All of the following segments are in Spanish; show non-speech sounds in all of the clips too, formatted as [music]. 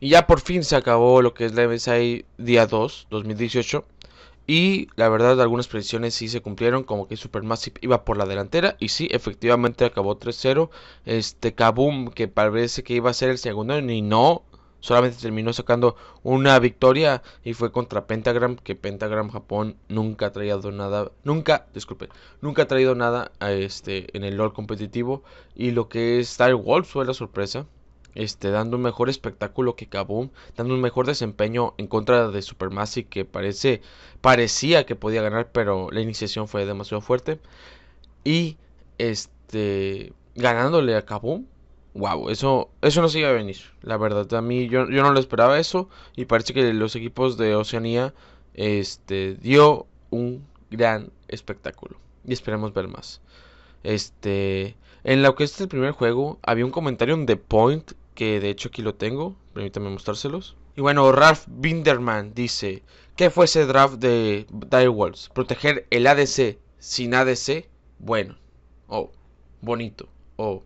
Y ya por fin se acabó lo que es la MSI día 2, 2018. Y la verdad, algunas predicciones sí se cumplieron, como que Supermassive iba por la delantera. Y sí, efectivamente acabó 3-0. Este Kaboom, que parece que iba a ser el segundo, Y no. Solamente terminó sacando una victoria y fue contra Pentagram, que Pentagram Japón nunca ha traído nada, nunca, disculpen, nunca ha traído nada este, en el LOL competitivo. Y lo que es Star Wolves fue la sorpresa, este, dando un mejor espectáculo que Kaboom, dando un mejor desempeño en contra de Supermassive que parece, parecía que podía ganar, pero la iniciación fue demasiado fuerte. Y este, ganándole a Kaboom, wow, eso, eso no se iba a venir, la verdad, a mí yo, no lo esperaba eso y parece que los equipos de Oceanía este, dio un gran espectáculo y esperemos ver más. Este, en lo que es el primer juego, había un comentario en The Point que de hecho aquí lo tengo, permítanme mostrárselos. Y bueno, Ralph Binderman dice, ¿qué fue ese draft de Wolves? Proteger el ADC sin ADC, bueno, oh, bonito, oh,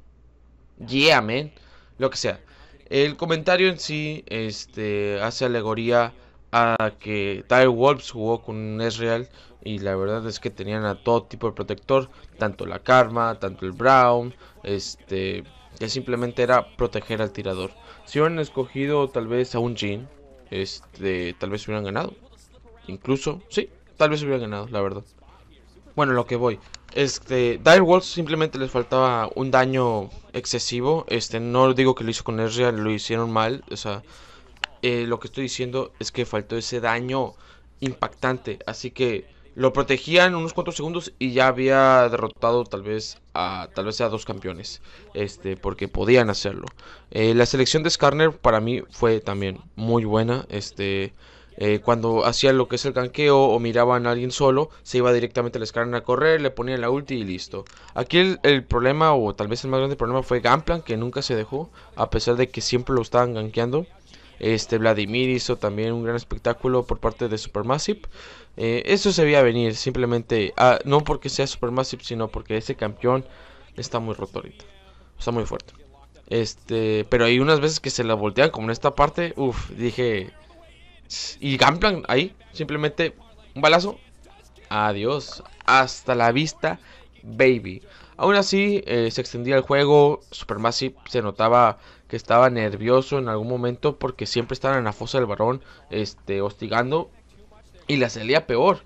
yeah, man, lo que sea. El comentario en sí este, hace alegoría a que Wolves jugó con un real y la verdad es que tenían a todo tipo de protector, tanto la Karma, tanto el Brown, este ya simplemente era proteger al tirador. Si hubieran escogido tal vez a un jean. este, tal vez hubieran ganado. Incluso, sí, tal vez hubieran ganado, la verdad. Bueno, lo que voy. Este, Dire Wolves simplemente les faltaba un daño excesivo. Este, no digo que lo hizo con Ezreal, lo hicieron mal. O sea, eh, lo que estoy diciendo es que faltó ese daño impactante. Así que lo protegían unos cuantos segundos y ya había derrotado tal vez a tal vez a dos campeones. Este, porque podían hacerlo. Eh, la selección de Skarner para mí fue también muy buena. Este. Eh, cuando hacían lo que es el ganqueo o miraban a alguien solo, se iba directamente al Skarner a correr, le ponían la ulti y listo. Aquí el, el, problema, o tal vez el más grande problema, fue Gamplan, que nunca se dejó, a pesar de que siempre lo estaban ganqueando. Este Vladimir hizo también un gran espectáculo por parte de Supermassive. Eh, eso se veía venir, simplemente, ah, no porque sea Supermassive, sino porque ese campeón está muy roto ahorita. Está muy fuerte. Este, pero hay unas veces que se la voltean, como en esta parte, uff, dije. Y Gamplan ahí, simplemente un balazo. Adiós. Hasta la vista, baby. Aún así, eh, se extendía el juego, Supermassive se notaba que estaba nervioso en algún momento porque siempre estaban en la fosa del varón este, hostigando y la salía peor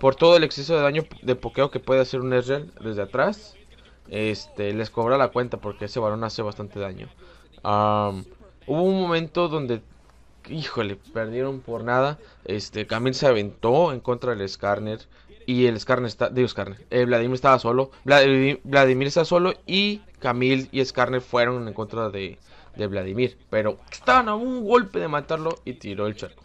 por todo el exceso de daño de pokeo que puede hacer un Ezreal desde atrás. Este, les cobra la cuenta porque ese varón hace bastante daño. hubo un momento donde, híjole, perdieron por nada. Este, Camille se aventó en contra del Skarner y el Scarne está, digo eh, Vladimir estaba solo, Vladimir, está solo y Camille y Scarne fueron en contra de, Vladimir, pero estaban a un golpe de matarlo y tiró el charco.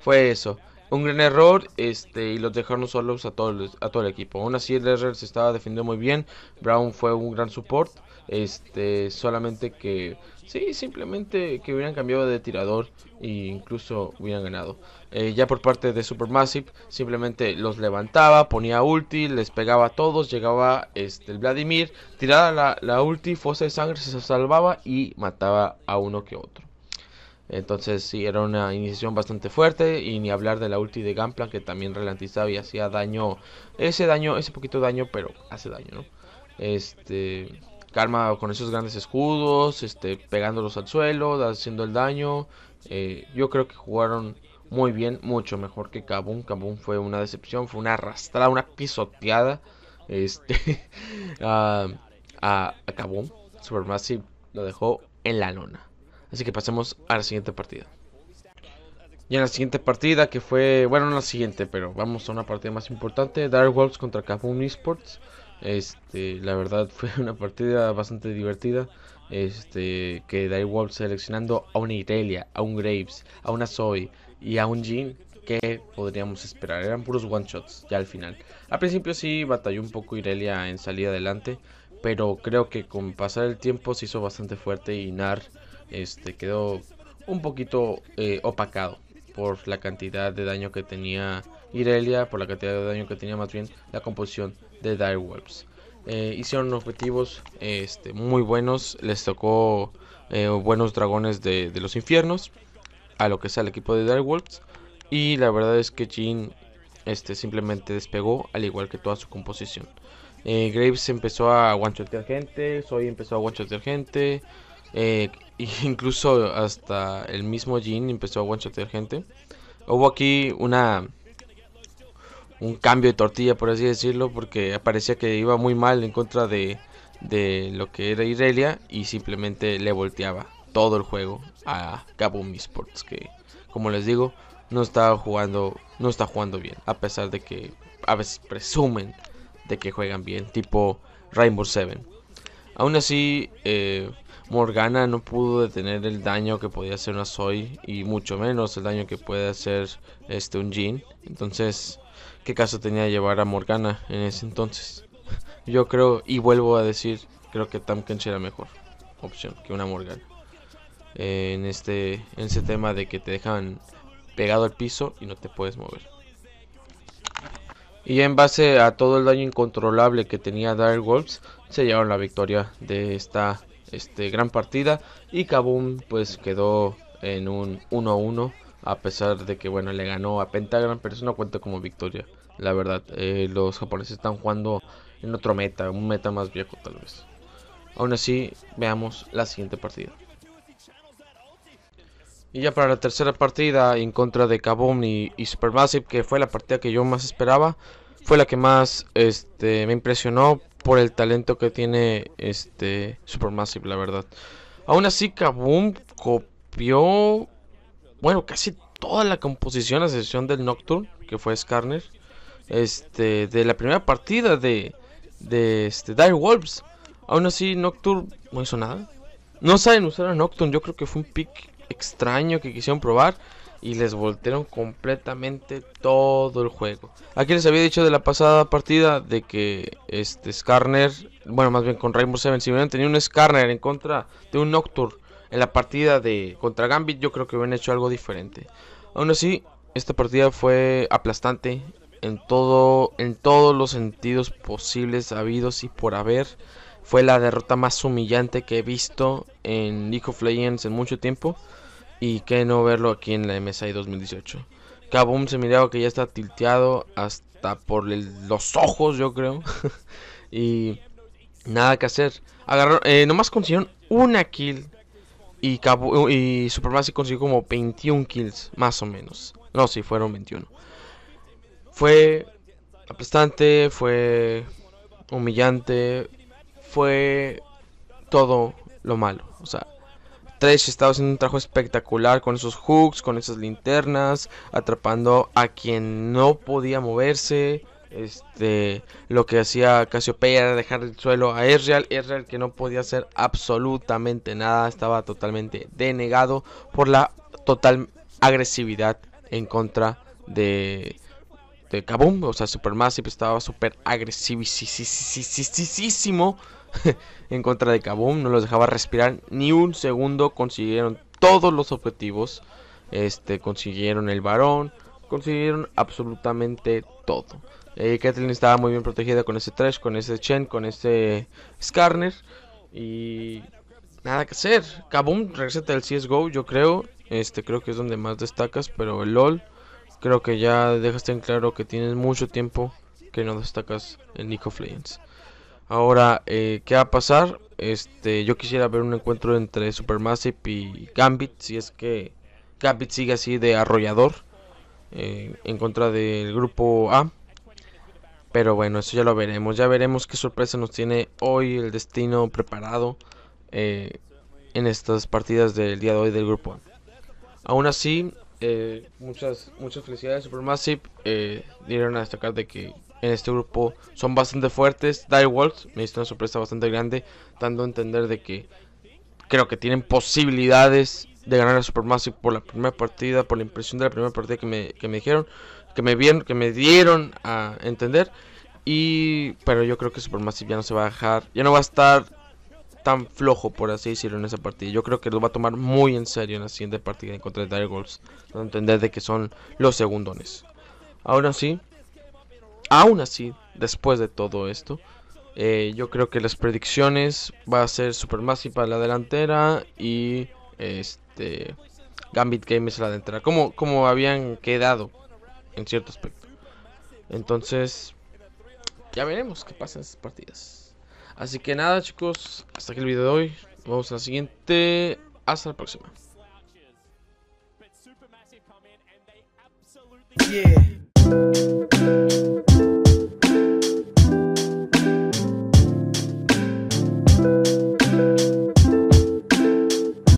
Fue eso, un gran error este, y los dejaron solos a todo, el, a todo equipo. Aún así el RR se estaba defendiendo muy bien, Brown fue un gran support este, solamente que sí, simplemente que hubieran cambiado de tirador e incluso hubieran ganado. Eh, ya por parte de Supermassive, simplemente los levantaba, ponía ulti, les pegaba a todos, llegaba este, el Vladimir, tiraba la, ulti, fosa de sangre, se salvaba y mataba a uno que otro. Entonces sí, era una iniciación bastante fuerte y ni hablar de la ulti de Gamplan que también ralentizaba y hacía daño, ese daño, ese poquito daño, pero hace daño, ¿no? Este, Karma con esos grandes escudos, este, pegándolos al suelo, haciendo el daño. Eh, yo creo que jugaron muy bien, mucho mejor que Kabum. Kabum fue una decepción, fue una arrastrada, una pisoteada este, [laughs] a, Kabum. Supermassive lo dejó en la lona. Así que pasemos a la siguiente partida. Y en la siguiente partida, que fue, bueno, no la siguiente, pero vamos a una partida más importante: Dark Wolves contra Kabum Esports. Este, la verdad [laughs] fue una partida bastante divertida. Este, que igual seleccionando a una Irelia, a un Graves, a una Zoe y a un Jean que podríamos esperar. Eran puros one shots ya al final. Al principio sí batalló un poco Irelia en salir adelante, pero creo que con pasar el tiempo se hizo bastante fuerte y Nar este, quedó un poquito eh, opacado por la cantidad de daño que tenía Irelia, por la cantidad de daño que tenía más bien la composición de Direwolves. Eh, hicieron objetivos este, muy buenos, les tocó eh, buenos dragones de, los infiernos a lo que es el equipo de Wolves y la verdad es que Jin este, simplemente despegó al igual que toda su composición. Eh, Graves empezó a one gente, Soy empezó a one gente, eh, [laughs] incluso hasta el mismo Jin empezó a one gente. Hubo aquí una un cambio de tortilla, por así decirlo, porque parecía que iba muy mal en contra de, lo que era Irelia y simplemente le volteaba todo el juego a cabo Esports, que como les digo, no está jugando, no está jugando bien, a pesar de que a veces presumen de que juegan bien, tipo Rainbow Seven. Aún así, eh, Morgana no pudo detener el daño que podía hacer una Zoe y mucho menos el daño que puede hacer este un Jin. Entonces, ¿qué caso tenía llevar a Morgana en ese entonces? [laughs] Yo creo, y vuelvo a decir, creo que Tamkench era mejor opción que una Morgana. en, este, en ese tema de que te dejan pegado al piso y no te puedes mover. Y en base a todo el daño incontrolable que tenía Wolves, se llevaron la victoria de esta este, gran partida. Y Kabum pues quedó en un 1-1. A pesar de que bueno le ganó a Pentagram, pero eso no cuenta como victoria. La verdad, eh, los japoneses están jugando en otro meta, un meta más viejo tal vez. Aún así, veamos la siguiente partida. Y ya para la tercera partida en contra de Kaboom y, Supermassive, que fue la partida que yo más esperaba, fue la que más este, me impresionó por el talento que tiene este Supermassive, la verdad. Aún así, Kaboom copió, bueno, casi toda la composición, a sesión del Nocturne, que fue Skarner, este, de la primera partida de, de este, Dire Wolves. Aún así, Nocturne no hizo nada. No saben usar a Nocturne, yo creo que fue un pick extraño que quisieron probar y les voltearon completamente todo el juego. Aquí les había dicho de la pasada partida de que este Skarner, bueno, más bien con Rainbow Seven, si hubieran tenido un Skarner en contra de un Nocturne en la partida de contra Gambit, yo creo que hubieran hecho algo diferente. Aún así, esta partida fue aplastante en todo en todos los sentidos posibles habidos y por haber. Fue la derrota más humillante que he visto en League of Legends en mucho tiempo y que no verlo aquí en la MSI 2018. Kabum se miraba que ya está tilteado hasta por los ojos, yo creo. [laughs] y nada que hacer. Agarró eh, nomás consiguieron una kill. Y, Kaboom, y consiguió como 21 kills, más o menos. No, sí, fueron 21. Fue aplastante, fue humillante, fue todo lo malo. O sea, Trash estaba haciendo un trabajo espectacular con esos hooks, con esas linternas, atrapando a quien no podía moverse. Este, lo que hacía Casiopeia era dejar el suelo a Ezreal. Ezreal que no podía hacer absolutamente nada, estaba totalmente denegado por la total agresividad en contra de de Kaboom, o sea, Supermassive estaba súper agresivísimo [laughs] en contra de Kaboom, no los dejaba respirar ni un segundo, consiguieron todos los objetivos, este, consiguieron el varón, consiguieron absolutamente todo. Eh, Kathleen estaba muy bien protegida con ese Trash, con ese Chen, con ese Skarner y nada que hacer. Kaboom, regresa del CSGO, yo creo, este creo que es donde más destacas, pero el LOL creo que ya dejaste en claro que tienes mucho tiempo que no destacas en League of Ahora, eh, ¿qué va a pasar? Este, yo quisiera ver un encuentro entre Supermassive y Gambit, si es que Gambit sigue así de arrollador eh, en contra del grupo A. Pero bueno, eso ya lo veremos. Ya veremos qué sorpresa nos tiene hoy el destino preparado eh, en estas partidas del día de hoy del grupo A. Aún así, muchas, muchas felicidades Supermassive. dieron a destacar de que en este grupo son bastante fuertes. Wolves me hizo una sorpresa bastante grande, dando a entender de que creo que tienen posibilidades de ganar a Supermassive por la primera partida, por la impresión de la primera partida que me, que me dijeron, que me vieron, que me dieron a entender. Y pero yo creo que Supermassive ya no se va a dejar, ya no va a estar tan flojo por así decirlo en esa partida. Yo creo que lo va a tomar muy en serio en la siguiente partida en contra de Wolves dando a entender de que son los segundones. Ahora sí, Aún así, después de todo esto, eh, yo creo que las predicciones va a ser Supermassive para la delantera y este Gambit Games la delantera, como, como habían quedado en cierto aspecto. Entonces, ya veremos qué pasa en estas partidas. Así que nada, chicos, hasta aquí el video de hoy. vamos a la siguiente. Hasta la próxima.